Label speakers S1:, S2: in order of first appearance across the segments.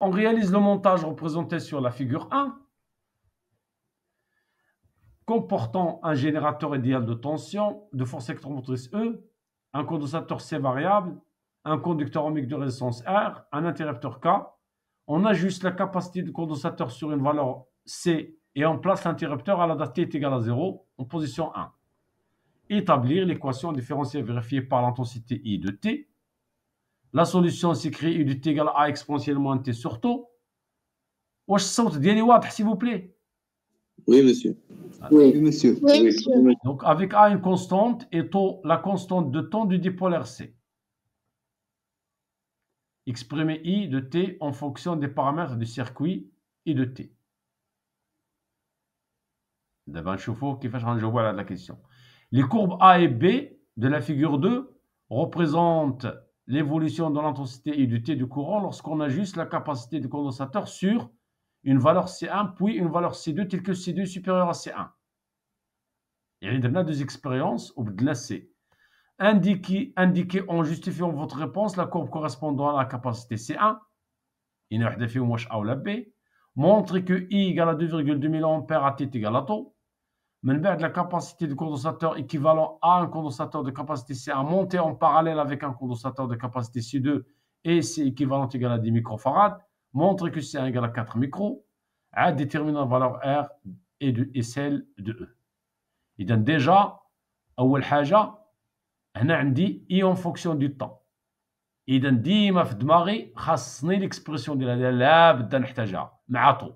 S1: On réalise le montage représenté sur la figure 1, comportant un générateur idéal de tension, de force électromotrice E, un condensateur C variable, un conducteur ohmique de résistance R, un interrupteur K. On ajuste la capacité du condensateur sur une valeur C et on place l'interrupteur à la date T est égale à 0 en position 1. Établir l'équation différentielle vérifiée par l'intensité I de T la solution s'écrit U T égale à exponentiellement T sur taux. s'il vous plaît. Oui, monsieur. Ah, oui, monsieur. Donc, avec A une constante et taux, la constante de temps du dipolaire C. Exprimer I de T en fonction des paramètres du circuit I de T. D'abord, je vous qui fait la question. Les courbes A et B de la figure 2 représentent l'évolution de l'intensité et du T du courant lorsqu'on ajuste la capacité du condensateur sur une valeur C1 puis une valeur C2 telle que C2 supérieure à C1. Il y a deux expériences au de C. Indiquez, en justifiant votre réponse la courbe correspondant à la capacité C1. Il la B. Montrez que I égale à 2,2 mA à T égale à Tau la capacité du condensateur équivalent à un condensateur de capacité C1 monté en parallèle avec un condensateur de capacité C2 et C équivalent égal à 10 microfarads montre que C1 égal à 4 micros à déterminant la valeur R et, de, et celle de E. Et donc déjà, أول حاجة هنا عندي du temps. il دو طون de ديما l'expression l'expression de la ديالها لابد نحتاجها مع طو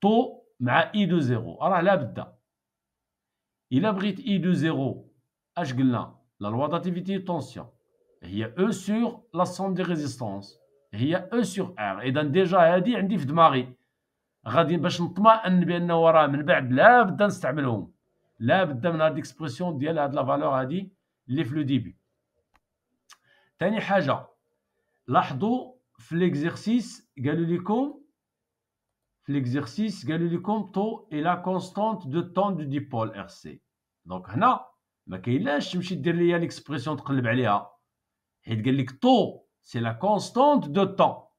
S1: tout. مع اي دو زيرو راه لا بدا الا بغيت اي دو زيرو اش قلنا لا لوا داتيفيتي طونسيون هي او سور لا سوم دي ريزيستونس هي او سور ار اذا ديجا هادي عندي في دماغي غادي باش نطمئن بانه راه من بعد لا بدا نستعملهم لا بدا من هاد ليكسبرسيون ديال هاد لا فالور هادي اللي في لو ديبي ثاني حاجه لاحظوا في ليكزيرسيس قالوا لكم l'exercice, et la constante de temps du dipôle RC. Donc, là, ma kaylèche, je me l'expression de qu'elle balia. Et le taux, c'est la constante de temps.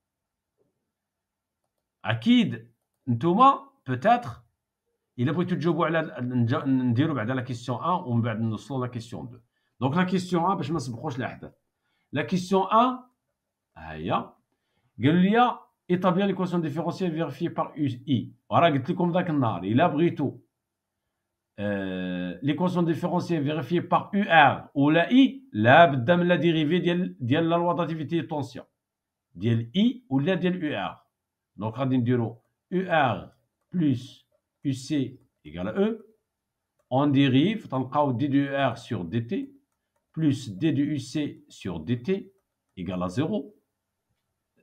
S1: Akid, Ntoma, peut-être, il a pris tout le job à bah, la question 1, ou à la question 2. Donc, la question 1, bah, je me suis proche de la question 1, aïe, gallia, établir l'équation différentielle vérifiée par i. Voilà, comme il a tout. Euh, l'équation différentielle vérifiée par UR ou la I, la a la dérivée de la loi d'activité de tension. De I ou la ديال UR. Donc, on va UR plus UC égale à E. On dérive, on D de UR sur DT plus D de UC sur DT égale à 0.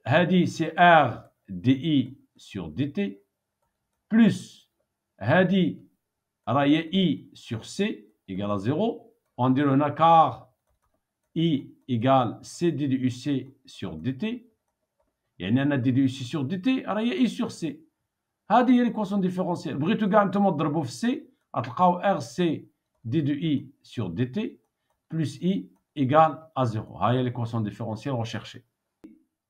S1: Hadhi c'est R di sur dt, plus Hadhi, elle i sur c, égale à 0, on dirait qu'on a car i égale c d u c sur dt, il y en a d de u c sur dt, y a i sur c. Hadhi est l'équation différentielle. Brutogan tout le monde a trouvé R c d de u sur dt, plus i égale à 0. Hadhi ah, est l'équation différentielle recherchée.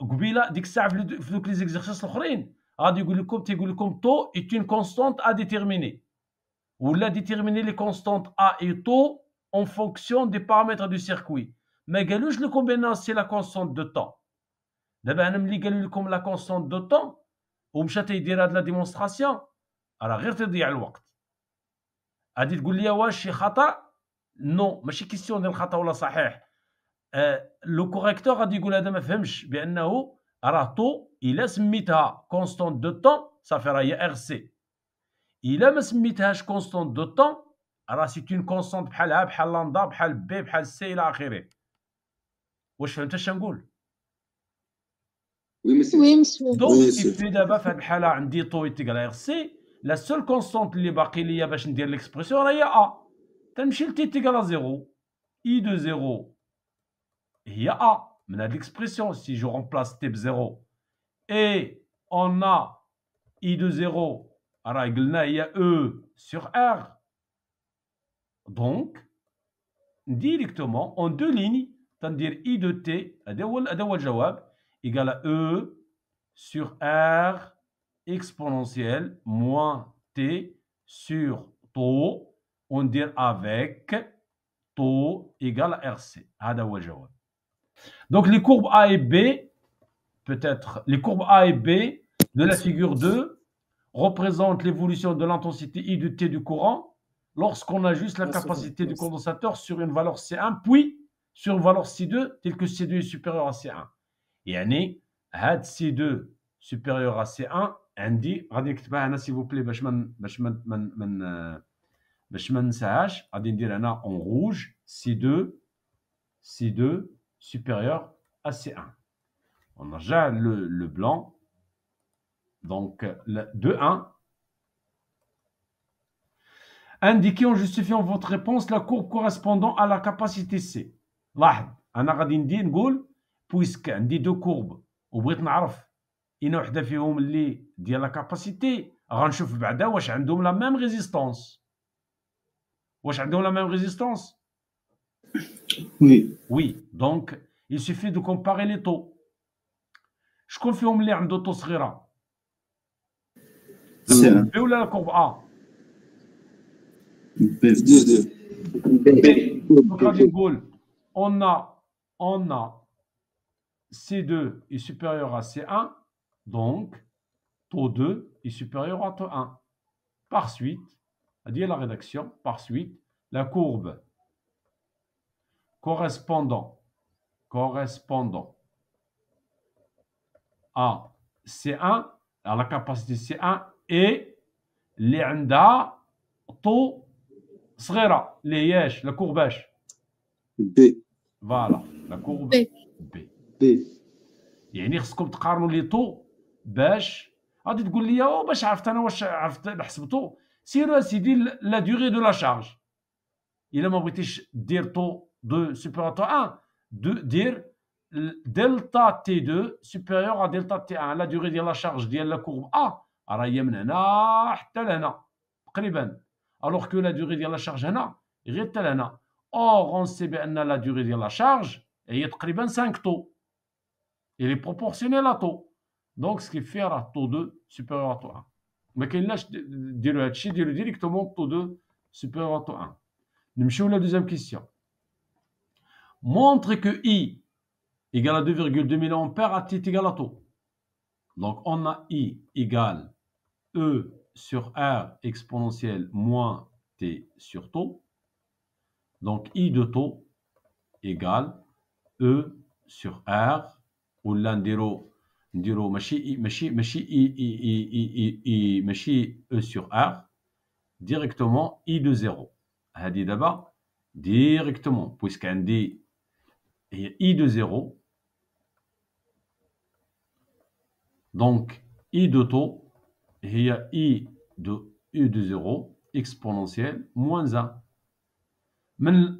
S1: قبيله ديك الساعه في دوك لي زيكزيرسيس الاخرين غادي يقول لكم تيقول لكم تو اون كونستونت ا ديتيرميني ولا ديتيرميني لي كونستونت ا اي تو اون فونكسيون دي بارامتر دو سيركوي ما قالوش لكم بان سي لا كونستونت دو طون دابا انا ملي قالوا لكم لا كونستونت دو طون ومشى تيدير هاد لا ديمونستراسيون راه غير تضيع الوقت غادي تقول لي واش شي خطا نو ماشي كيسيون ديال الخطا ولا صحيح آه، لو كوريكتور غادي يقول هذا ما فهمش بانه راه طو الا سميتها كونستانت دو طون صافي راه هي ار سي الا ما سميتهاش كونستانت دو طون راه سي اون كونستونت بحالها بحال لاندا بحال بي بحال سي الى اخره واش فهمت اش نقول وي مسيو دونك في دابا في هاد الحاله عندي طو يتيكال ار سي لا سول كونستونت اللي باقي ليا باش ندير ليكسبرسيون هي ا تنمشي لتي تيكال زيرو اي دو زيرو il y A A, maintenant l'expression si je remplace step 0 et on a I de 0 il y a E sur R donc directement en deux lignes c'est-à-dire I de T هذا à E sur R exponentielle moins T sur taux on dit avec taux égale à RC هذا donc les courbes A et B, peut-être, les courbes A et B de la figure 2 représentent l'évolution de l'intensité I de T du courant lorsqu'on ajuste la capacité du condensateur sur une valeur C1, puis sur une valeur C2, telle que C2 est supérieur à C1. Et année, had C2 supérieur à C1, عندي dit... نكتبها هنا vous plaît, euh, en rouge, C2, C2, c 2 c 2 supérieur à C1. On a déjà le, blanc. Donc, le, 21. 1. Indiquez en justifiant votre réponse la courbe correspondant à la capacité C. Là, on a dit, puisque on dit deux courbes, ou bien on a une a fihom li dit la capacité, on va voir après, est la même résistance Est-ce qu'ils la même résistance oui. Oui, donc il suffit de comparer les taux. Je confirme l'air deux taux صغيره B ou la courbe A B. On a on a C2 est supérieur à C1 donc taux 2 est supérieur à taux 1. Par suite, à dire la rédaction, par suite, la courbe correspondant, correspondant à C1, à la capacité C1 et enda tout les la courbe B. Voilà, la courbe B. B. y a une de les taux bêche. غادي تقول لي باش عرفت انا واش عرفت c'est لا دو لا شارج ما بغيتيش دير de supérieur à T1, de dire delta T2 supérieur à delta T1, la durée de la charge de la courbe A, alors que la durée de la charge Or, on sait bien la durée de la charge est 5 taux. Il est proportionnel à taux. Donc, ce qui fait à taux 2 supérieur à taux 1. Mais qu'il lâche directement taux 2 supérieur à taux 1. Nous à la deuxième question montre que I égale à 2,2 mA à T égale à taux. Donc on a I égale E sur R exponentielle moins T sur Tau. Donc I de taux égale E sur R ou l'un mais machi E sur R directement I de 0. Hadi d'abord, directement, puisqu'on dit et i de 0. Donc, i de taux, il y a i de u de 0 exponentielle moins 1.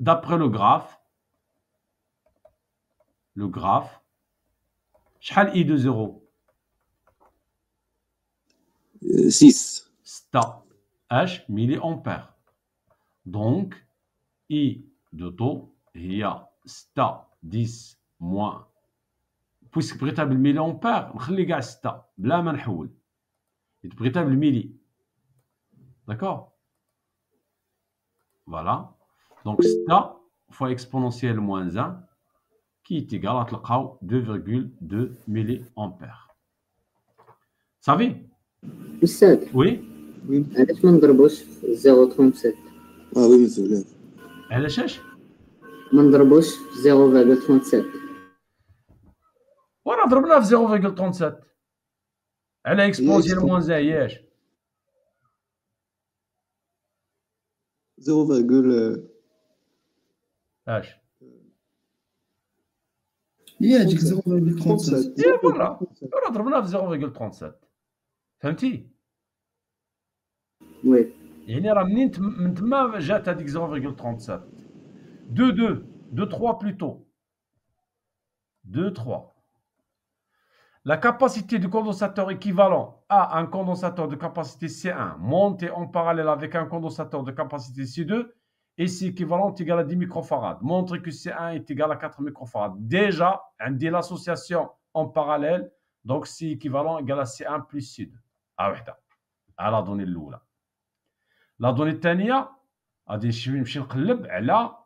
S1: D'après le graphe, le graphe, شحال i de 0 6. Stop. H milliampères. Donc, i de taux, il y a sta 10 moins puisque prétable mille on perd les gars ça bla man et prétable milli d'accord voilà donc ça fois exponentielle moins 1 qui est égal à 2,2 milliampères. Savez Oui Oui. Avec mon 0,37. Ah oui, Elle est chèche ما نضربوش في 0.37 وانا ضربنا في 0.37 على اكسبوزي الموان زاياش 0, اش يا هذيك 0.37 يا فوالا فوالا ضربنا في 0.37 فهمتي وي يعني راه منين من تما جات هذيك 0.37 2-2, 2-3 plutôt. 2-3. La capacité du condensateur équivalent à un condensateur de capacité C1 monté en parallèle avec un condensateur de capacité C2 et équivalent est égal à 10 microfarads. Montrez que C1 est égal à 4 microfarads. Déjà, on dit l'association en parallèle, donc c'est équivalent égal à C1 plus C2. Ah ouais, à ah, la donnée l'oula. La donnée tania, à des a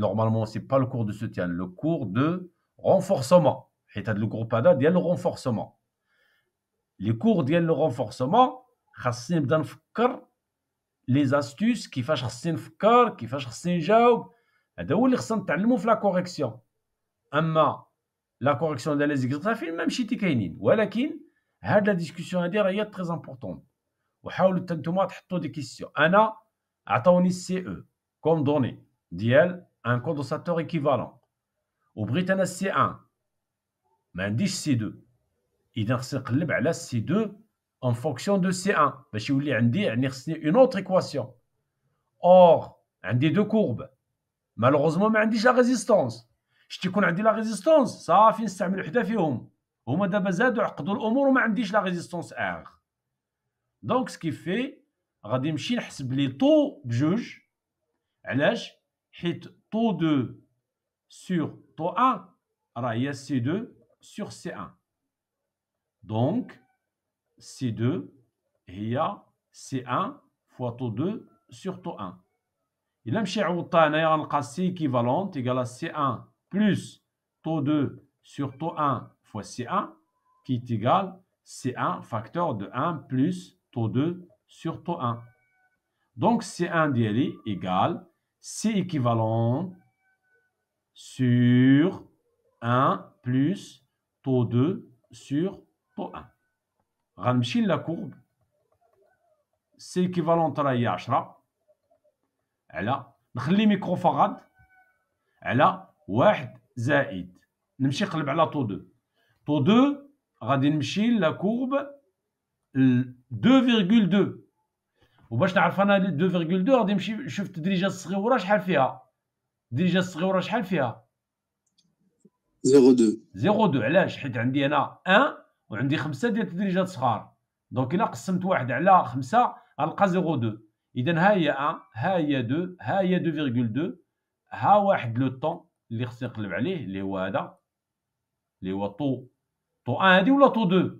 S1: normalement c'est pas le cours de soutien le cours de renforcement état de le groupe ada dit le renforcement les cours disent le renforcement chassine d'un frère les astuces qui fait chassine frère qui fait chassine jaug de où les centres de l'émouf la correction mais la correction dans les extraterres même si t'écailles n'est ou alors a de la discussion à dire et très importante où parle le testament plutôt de question à na attention c'est eux comme donné dit le un condensateur équivalent. Au Britannia C1, mais dit C2. Il n'a pas la C2 en fonction de C1. Parce que vous une autre équation. Or, on a deux courbes. Malheureusement, je n'ai pas la résistance. Je qu'on a dit la résistance. Ça a fini de faire une fois. Ou je n'ai pas choses résistance. Je n'ai pas la résistance R. Donc, ce qui fait, je vais faire les taux de juge. Alors, taux 2 sur taux 1, a C2 sur C1. Donc, C2, il y a C1 fois taux 2 sur taux 1. Il a C équivalente égal à C1 plus taux 2 sur taux 1 fois C1 qui est égal à C1 facteur de 1 plus taux 2 sur taux 1. Donc C1 d'Eli égale c'est équivalent sur 1 plus taux 2 sur taux 1. Ramchin la courbe, c'est équivalent à la Yashra. Elle a, microfarad, elle a, wahd zaïd. N'mchi khlib à la taux 2. Taux 2, radin mchi la courbe 2,2. وباش نعرف انا 2.2 غادي نمشي نشوف التدريجه الصغيره شحال فيها التدريجه الصغيره شحال فيها 0.2 0.2 علاش حيت عندي انا 1 وعندي 5 ديال التدريجات صغار دونك الا قسمت واحد على 5 غنلقى 0.2 اذا ها هي 1 ها هي 2 ها هي 2.2 ها واحد لو طون اللي خصني نقلب عليه اللي هو هذا اللي هو طو طو 1 هادي ولا طو 2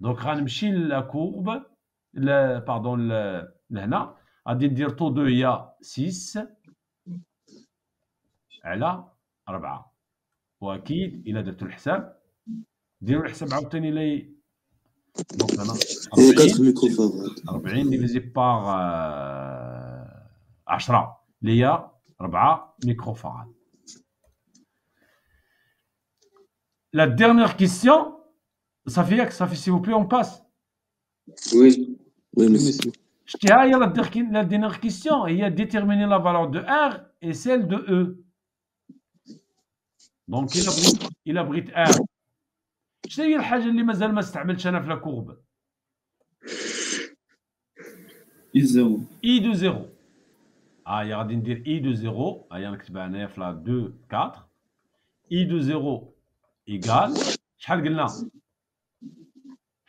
S1: Donc, on va passer la courbe, pardon, ici. On va dire que 2 est 6 sur 4. C'est sûr qu'il a donné le calcul. Il a donné le calcul, il m'a donné... 40 divisé il 10. Il a 4 micro-phares. La dernière question ça s'il vous plaît, on passe. Oui, oui, monsieur. Je tiens à la dernière question. Il a déterminé la valeur de R et celle de E. Donc, il a R. Je tiens la chose qui la courbe. I de 0. I de Ah, il a dire I de 0. il a 2, 4. I de 0 égale.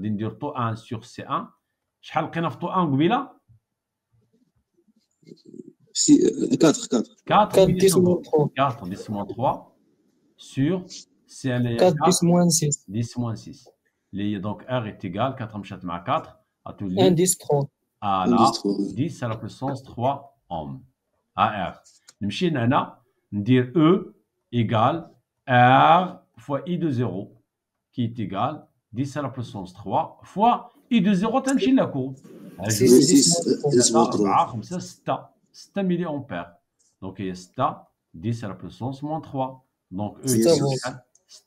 S1: D'une dirtot 1 sur C1. Je vais vous dire que 4, 4, 4, 10, moins 3. Sur C1 10, moins 6. donc R est égal à 4, 1, 10, 3. Ah 10 à la puissance 3 hommes A R. Nous allons dire E égale R fois I de 0 qui est égal à 10 à la puissance 3 fois I de 0 la courbe. c'est ah, milliampères donc il y a 10 à la puissance moins 3 donc E ils 6